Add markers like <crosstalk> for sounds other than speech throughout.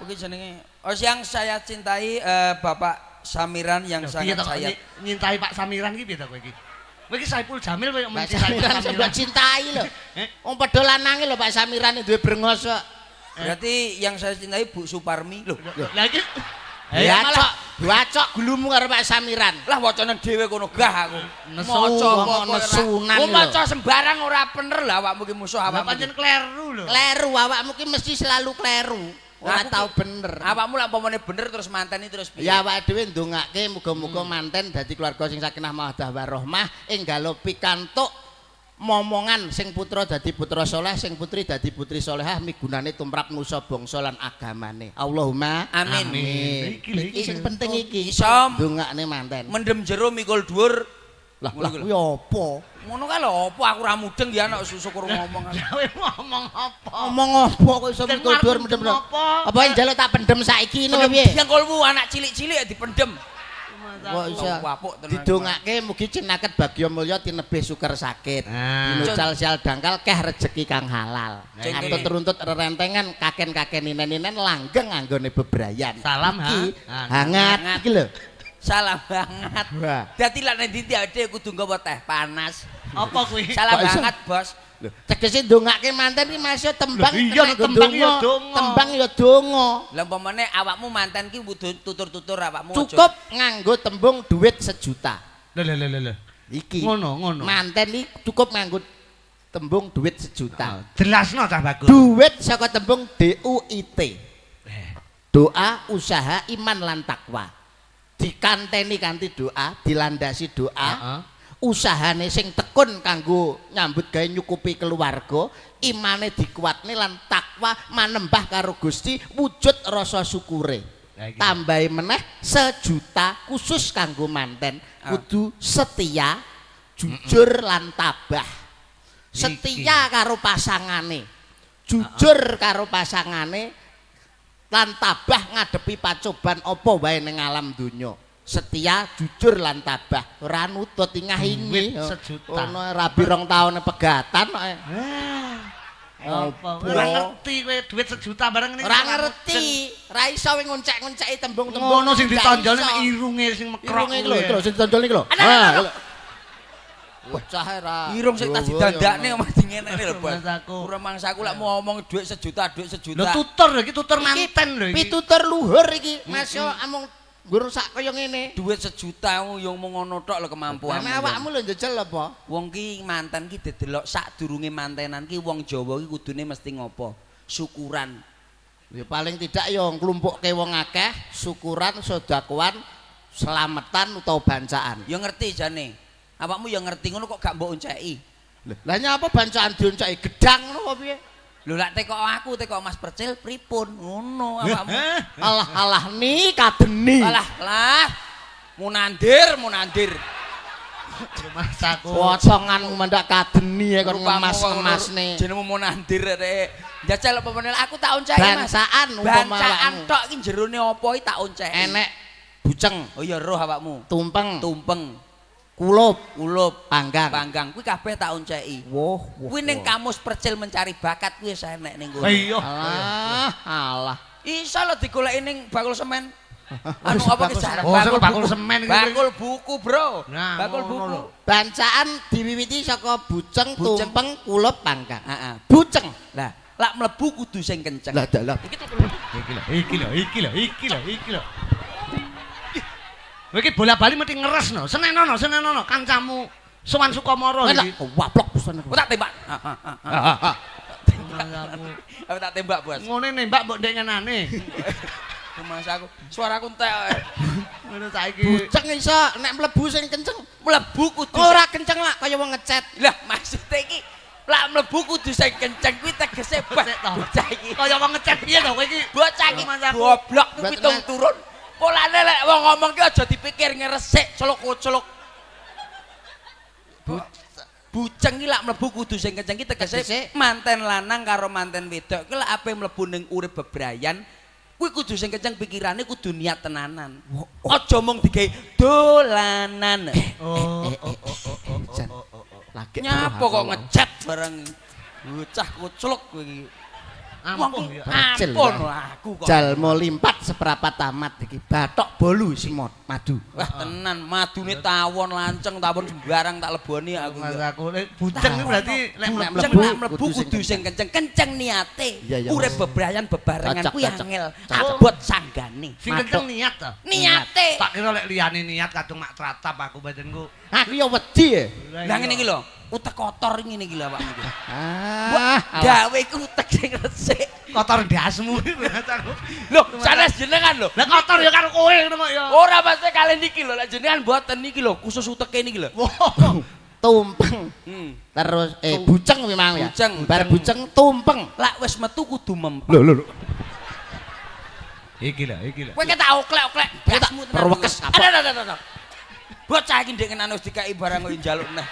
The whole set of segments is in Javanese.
Oke jenenge. Oh siang saya cintai eh, Bapak Samiran yang Loh, sangat saya cintai Pak Samiran iki piye kowe iki? Kowe iki Saiful Jamil kowe mencintai Pak Samiran. Saya cintai lho. <laughs> Eh? Wong eh? padha lanange lho Pak Samiran duwe brengos kok. Eh? Berarti yang saya cintai Bu Suparmi lho. Lah iki <laughs> Ya cok, wacok gulumu karo Pak Samiran. Lah wacane dhewe kono gah aku. Nesu wong nesunan. Wong maca sembarang ora bener lah awakmu ki musuh awakmu. Lah pancen kleru lho. Kleru awakmu ki mesti selalu kleru. Ora tau bener. Awakmu lak pomone bener terus manten terus piye? Ya awake dhewe ndongake muga-muga hmm. manten dadi keluarga sing sakinah mawaddah warahmah enggal pikantuk momongan sing putra dadi putra saleh sing putri dadi putri salehah migunane tumrap nusa bangsa lan agamane. Allahumma amin. amin. Iki sing penting iki iso ndongakne manten. Mendem jero mikul dhuwur Lah kuwi opo. Ngono ka lho opo aku ora mudeng ya nek susuk ora ngomong. Kowe <laughs> ngomong opo, Ngomong apa kok iso mikul dur mendem. Apa njaluk tak pendem saiki no piye? Piye kulmu anak cilik-cilik ya dipendem. Kok iso wapuk tenan. Didongake mugi cenaket bagya mulya tinebih suker sakit. Ah. Dinucal sial dangkal keh rejeki kang halal. Atau runtut rerentengan kaken-kaken nenen-nenen langgeng anggone bebrayan. Salam hangat. Hangat iki lho. salah banget. Dadi lak nek ndi awake kudu nggawa teh panas. Apa kuwi? Salah banget, Bos. Tegese ndongake manten iki Mas yo tembang iya tembang yo donga. Tembang yo donga. Lah umpamane awakmu manten ki kudu tutur-tutur awakmu. Cukup nganggo tembung duit sejuta. Lho lho lho Iki. Ngono ngono. Manten iki cukup nganggo tembung duit sejuta. Ah, jelasno cah bagus. Duit saka tembung D U I T. Eh. Doa, usaha, iman lan takwa. dikanteni kanthi doa, dilandasi doa. Usahane sing tekun kanggo nyambut gawe nyukupi keluarga, imane dikuatne lan takwa manembah karo Gusti wujud rasa syukure. Tambahi meneh sejuta khusus kanggo manten ah. kudu setia, jujur lan tabah. Setia karo pasangane. Jujur karo pasangane. lan tabah ngadepi pacoban apa wae ning alam donya setia jujur lan tabah ora nutut ingah ingi sejuta ana oh, rabi rong taune pegatan kok Oh, ora ngerti kowe dhuwit sejuta bareng ngene. Ora ngerti, ra iso wing ngoncek-ngoncek tembung-tembung. Ngono sing ditonjolne irunge sing mekrok. Irunge lho, terus sing ditonjol niku lho. Ha. Bocah ra. Irung sing tak didandakne omah di ngene lho, Bos. Remangsaku lak mau ngomong dhuwit sejuta, dhuwit sejuta. Lho tutur iki tutur manten lho iki. Pitutur luhur iki. Mas yo amung Guru sak kaya ngene. Dhuwit sejuta yo mung ngono tok lho kemampuanmu. Ana awakmu lho njejel apa? Wong ki mantan ki didelok sak durunge mantenan ki wong Jawa ki kudune mesti ngopo? Syukuran. Ya paling tidak yo nglumpukke wong akeh, syukuran, sedakuan, selametan utawa bancaan. Yo ngerti jane. Awakmu ya ngerti ngono kok gak mbok onceki. Lah nyapa bancaan dioncai gedang ngono apa piye? Lho lak teko aku teko Mas Percil pripun? Ngono awakmu. Eh, eh. Alah alah ni kadeni. Alah alah Munandir munandir. Mas aku. Poconganmu mendak kadeni ya kon emas Mas ne. Jenengmu munandir rek. Jajal pemenel aku tak onceki Mas. Bancaan Bancaan tok ki jerone apa tak onceki. Enek buceng. Oh iya roh awakmu. Tumpeng. Tumpeng. Kulup, kulup, panggang, panggang. Kuwi kabeh tak onceki. Woh, woh. Kuwi ning kamus percil mencari bakat kuwi saya enek ning kono. Iya. Alah, alah. Iso lo digoleki ning bakul semen. <laughs> anu apa ki jarang oh, bakul, bakul semen iki. Bakul buku, Bro. Nah, bakul buku. Bancaan diwiwiti saka buceng, buceng. tumpeng, kulup, panggang. Heeh. Buceng. Lah, lak mlebu kudu sing kenceng. Lah, lah. Iki lho, iki lho, iki lho, iki lho, iki lho. Iki bola bali mesti ngeresno. Senenono, senenono kancamu Sowan Sukomoro iki. Oh, waplok pisan. Ku tak tembak. Aku tak tembak, Bos. Ngene nembak mbok ndek nyenane. <laughs> Mas aku, suaraku entek. Eh. Ngono saiki. Buceng iso nek mlebu sing kenceng, mlebu kudu ora kenceng lah kaya wong ngecet. Lah maksud e iki lah mlebu kudu sing kenceng kuwi tegese bocah iki. Kaya wong ngecet piye to kowe iki? Bocah iki goblok kuwi pitung turun. polane lek wong ngomong ki aja dipikir ngeresik celuk-celuk. buceng iki lak mlebu kudu sing kenceng ki tegese manten lanang karo manten wedok ki lak ape mlebu ning urip bebrayan kuwi kudu sing kenceng pikirane kudu niat tenanan. Aja mung digawe dolanan. Oh oh oh oh oh. Lagi nyapa kok ngecet bareng bocah kucluk kuwi ampun acil ampun aku kok jalmo limpat seberapa tamat iki batok bolu simot madu wah tenan madune tawon lanceng tawon sembarang tak leboni aku mas aku buceng iki berarti lek mlebu kudu sing kenceng kenceng niate urip bebrayan bebarengan kuwi angel abot sanggane sing kenceng niat to niate tak kira lek liyane niat kadung mak tratap aku badanku aku ya wedi e. lah ngene iki lho utek kotor ngene iki lawakmu Pak. Gitu. Ah, gawe ku utek sing resik. Kotor dasmu Lho, sanes jenengan lho. Lah kotor ya karo kowe ngono ya. Ora pasti kalian niki lho, lek jenengan mboten niki lho, khusus uteke niki lho. tumpeng. Hmm. Terus eh Tum buceng memang ya. Buceng. Bar buceng tumpeng. Lah wis metu kudu mempeng. Lho lho lho. Iki lah, iki lah. Kowe ketak oklek-oklek. Dasmu tenan. Perwekes apa? Ada ada ada. Bocah iki ndek ngenane wis dikai barang kok njaluk neh.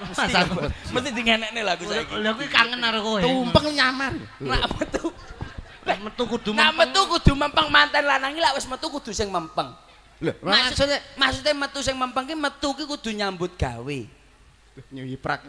Pasar Kebon. Mesti di ngenek nih lagu saya. Lagu kangen naro kowe. Tumpeng nyamar. Nak metu. Nak metu kudu mempeng. Nak metu kudu mempeng manten lanang lak wis metu kudu sing mempeng. Lho, maksudnya maksudnya metu sing mempeng ki metu ki kudu nyambut gawe. Nyuyi prak.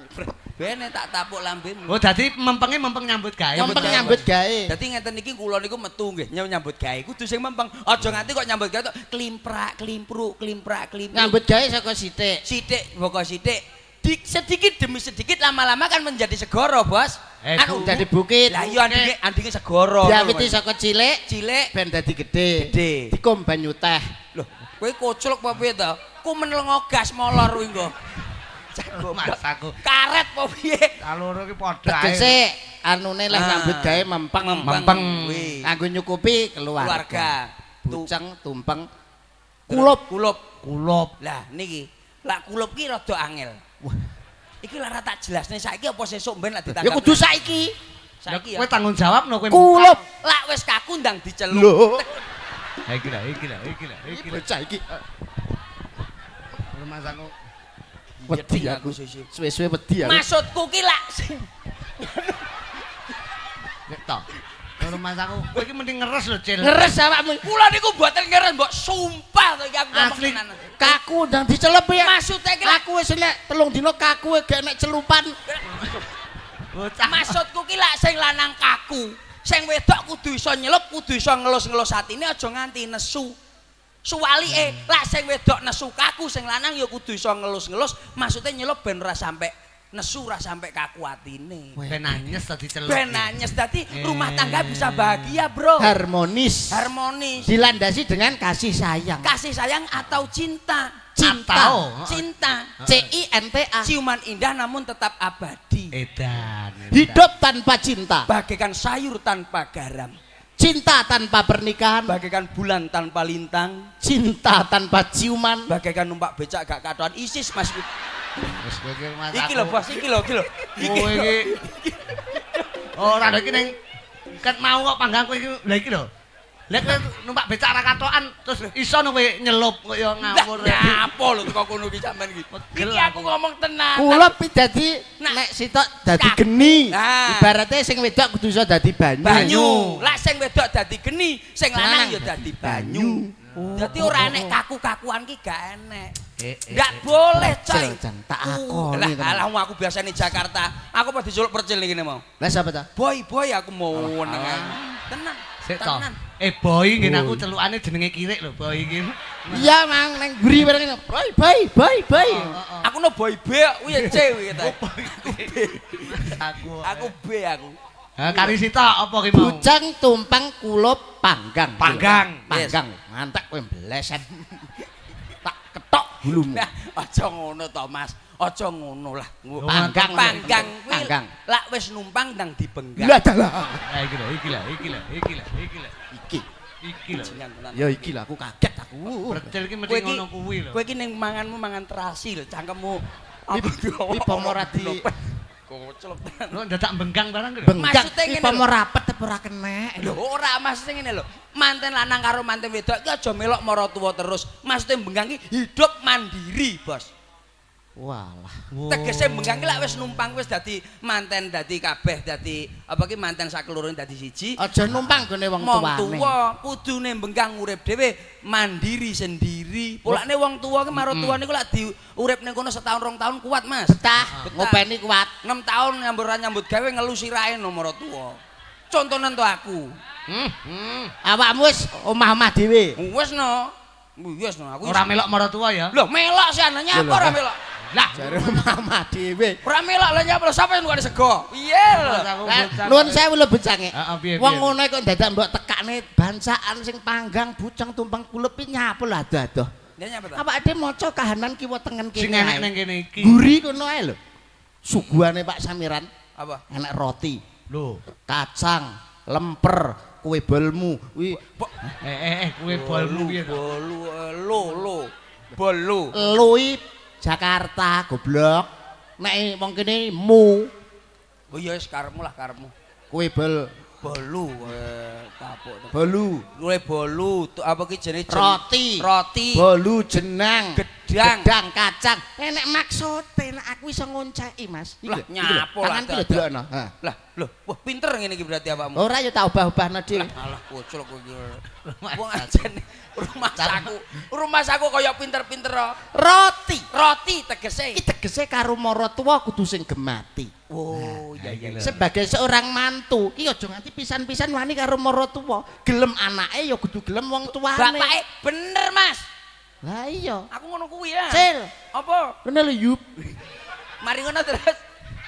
Bene tak tapuk lambemu. Oh, dadi mempengnya mempeng nyambut gawe. Mempeng nyambut gawe. Dadi ngeten iki kula niku metu nggih, nyambut gawe kudu sing mempeng. Aja nganti kok nyambut gawe tok klimprak, klimpruk, klimprak, klimpruk. Nyambut gawe saka sithik. Sithik, boko sithik. di, sedikit demi sedikit lama-lama kan menjadi segoro bos Eh, anu jadi bukit. Lah iya andike eh. andike segoro. Ya, Diawiti saka cilik, cilik ben dadi gedhe. Gedhe. Dikom banyu teh. Loh, kowe kocluk apa piye to? Ku menel ngogas molor kuwi nggo. Jago masaku. Karet apa piye? Kaloro ki padha ae. Gese anune leh nyambut gawe ah, mempeng mempeng. Kanggo nyukupi keluarga. keluarga. tumpeng. Kulop kulop kulop. Lah niki lah kulup ki rada angel. Wah. Iki lara tak jelasne saiki apa sesuk ben lak ditangkap. Ya kudu saiki. Saiki ya, ya. Kowe tanggung jawab no kowe. Kulup. Lak wis kaku ndang diceluk. Lho. Iki lah, iki lah, iki lah, iki lah. Bocah iki. Rumah sangku. Wedi aku suwe-suwe wedi aku. Maksudku ki lak sing. Nek ta. Karo mas aku, kowe iki mending ngeres lho, Cil. Ngeres awakmu. Kula niku mboten ngeres, mbok sumpah to iki aku ngomong kaku dan dicelup ya maksudnya kira aku sini telung dino kaku ya gak enak celupan maksudku kira sing lanang kaku sing wedok kudu iso nyelup kudu iso ngelus ngelus saat ini aja nganti nesu suwali eh lah sing wedok nesu kaku sing lanang ya kudu iso ngelus ngelus maksudnya nyelup ben ora sampai nesura sampai sampe kakuatine. ini. Benanya dadi celuk. Benanya tadi eh. rumah tangga bisa bahagia, Bro. Harmonis. Harmonis. Dilandasi dengan kasih sayang. Kasih sayang atau cinta. cinta cinta eh. C I N T A ciuman indah namun tetap abadi edan, hidup tanpa cinta bagaikan sayur tanpa garam cinta tanpa pernikahan bagaikan bulan tanpa lintang cinta tanpa ciuman bagaikan numpak becak gak katoan ISIS Mas Wes kowe iki Iki lho bos, iki lho, iki lho. Iki. Oh, iki. Oh, ra ndek ning ket mau kok panggang kowe iki. Lah iki lho. Lek kowe numpak becak ra katokan terus iso no kowe nyelup kok ya ngawur. Ya apa lho teko kono iki sampean iki. Iki aku ngomong tenan. Kula pi dadi nek sitok dadi geni. Ibarate sing wedok kudu iso dadi banyu. Banyu. Lek sing wedok dadi geni, sing lanang ya dadi banyu. Jadi oh, oh orang oh, enek oh. kaku-kakuan ki gak enak. Eh, eh, Enggak eh, boleh, coy. Jan, tak uh, akon. lah, lah aku biasa nih Jakarta. Aku pas diculuk percil ngene mau. Lah siapa ta? Boy, boy aku mau nang. Tenang. Sik to. Eh, boy ngene aku celukane jenenge kirik lho, boy iki. Iya, Mang, nang mburi bareng ngene. Boy, boy, boy, boy. Oh, oh, oh. Aku no boy B, uye C kuwi ta. Aku. Aku B aku. Eh. Ha kari sitok apa ki mau? Bujang tumpeng kula panggang. Panggang, panggang. Mantek kowe blesen. <laughs> Tak ketok gulumu. Aja ngono to, Mas. Aja ngono lah. Oh, panggang, panggang kuwi. Lak wis numpang nang dibenggal. Lah dalah. Ha iki lho, iki lho, iki lho, iki lho, iki lho. Iki. Iki Ya iki lho aku kaget aku. Percil iki mesti ngono kuwi lho. Kowe iki ning manganmu mangan terasi lho, cangkemmu. Ibu, ibu mau Kocelok tenan. Lu dadak benggang barang Maksude eh, ngene. Apa mau tapi ora kenek. Eh, lho ora maksude ngene lho. Manten lanang karo manten wedok iki aja melok maro tuwa terus. Maksude benggang iki hidup mandiri, Bos. Walah. Wow. Tegese mengganggu lah wis numpang wis dadi manten dadi kabeh dadi apa ki manten sakelurun dadi siji. Aja numpang gone wong tuane. Wong tuwa kudune mbenggang urip dhewe mandiri sendiri. Polane wong tuwa ki marot tuwa niku lak di urip ning kono setahun rong tahun kuat Mas. Betah. Ngopeni kuat. 6 tahun nyambur nyambut gawe ngelusi rae nomor tuwa. Contone to aku. Hmm. hmm. Awakmu wis omah-omah dhewe. Wis no. Wis no aku. Ora melok marot tuwa ya. Loh melok sih anane apa ora melok? lah jare mama dhewe ora melok lho nyapa sapa yang sego piye nuwun sewu lebet cange heeh wong ngono e kok dadak mbok tekakne bancaan sing panggang buceng tumpeng kulepi nyapa lho adoh apa ade maca kahanan kiwa tengen kene sing enek nang kene iki guri kono ae lho suguhane Pak Samiran apa enek roti lho kacang lemper kue bolmu wi eh, eh eh kue bolmu piye to bolu lo lo bolu eh, lo Jakarta goblok nek wong kene mu oh iya wis karepmu lah karepmu kowe bel bolu tapuk eh, bolu kowe bolu apa ki jenenge roti roti bolu jenang Get gedang kacang enek maksote nek aku iso ngonceki mas lah nyapo lah lah lho pinter ngene iki berarti apamu? ora ya tak ubah obahno dhek alah bocol kowe iki wong ajene rumah saku rumah kaya pinter-pinter roti roti tegese iki tegese karo maro tuwa kudu sing gemati oh iya iya sebagai seorang mantu iki aja nganti pisan-pisan wani karo maro tuwa gelem anake ya kudu gelem wong tuane bapake bener mas Lha iya. Aku ngono kuwi ya. Cil. Apa? Rene yup. Mari ngono terus.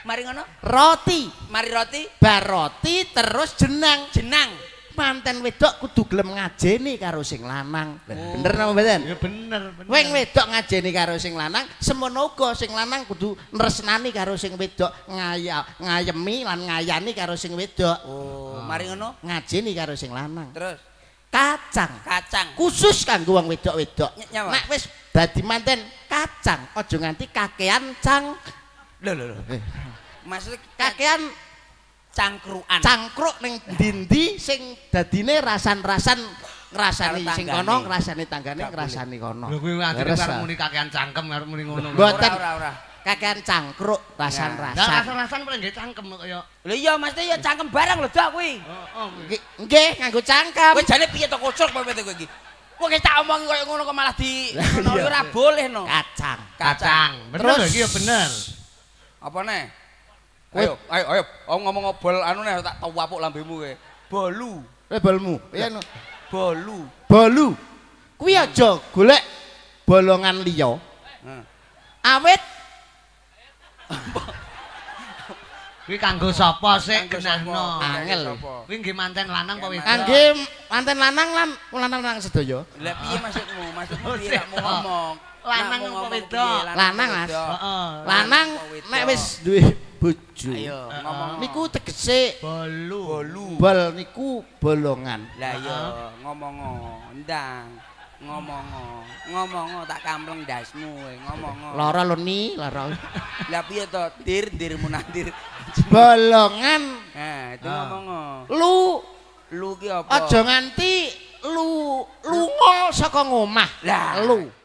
Mari ngono. Roti. Mari roti. Bar roti terus jenang. Jenang. Manten wedok kudu gelem ngajeni karo sing lanang. Oh. Bener napa mboten? Ya bener, bener. Weng wedok ngajeni karo sing lanang, semono uga sing lanang kudu nresnani karo sing wedok, ngaya ngayemi lan ngayani karo sing wedok. Oh, mari ngono. Ngajeni karo sing lanang. Terus. kacang kacang khusus kanggo wong wedok-wedok nek wis dadi manten kacang aja nganti kakean cang lho lho eh. maksud kakean cangkruan cangkruk ning dindi sing dadine rasan-rasan ngrasani sing kono ngrasani tanggane ngrasani kono lho kuwi arep muni kakean cangkem arep muni ngono mboten ora ora kakean cangkruk rasan-rasan. Lah rasan-rasan kuwi nggih cangkem kaya. Lho iya mesti ya cangkem bareng lho Dok kuwi. Heeh. Oh, oh, nggih nganggo cangkem. Kuwi jane piye to kocok kowe kowe iki. Kok tak omongi kaya ngono kok malah di ora boleh Kacang. Kacang. Bener lho iki ya bener. Apa Ayo, ayo, ayo. Om ngomong obol anu tak tahu apa lambemu ke. Bolu. Eh, bolmu. Iya, no. Bolu. Bolu. Kuya jo, golek bolongan liya. Awet, Kuwi kanggo sapa sik genahno? Angel. Kuwi nggih manten lanang apa wedok? Kangge manten lanang lan lanang nang sedaya. Lah piye ah. maksudmu? <laughs> Maksudmu oh, piye nek ngomong? Oh. Lanang apa wedok? Lanang, Mas. Heeh. Lanang nek wis duwe bojo. Ayo, ngomong. Niku tegese bolu. Bolu. Bal niku bolongan. Lah iya, ngomong-ngomong, ndang. ngomong ngomong tak kampung dasmu weh ngomong Loro lo ni, loro lah piye to dir dir munandir bolongan eh itu ah. ngomong lu lu ki apa aja nganti lu lu ngol saka ngomah lah lu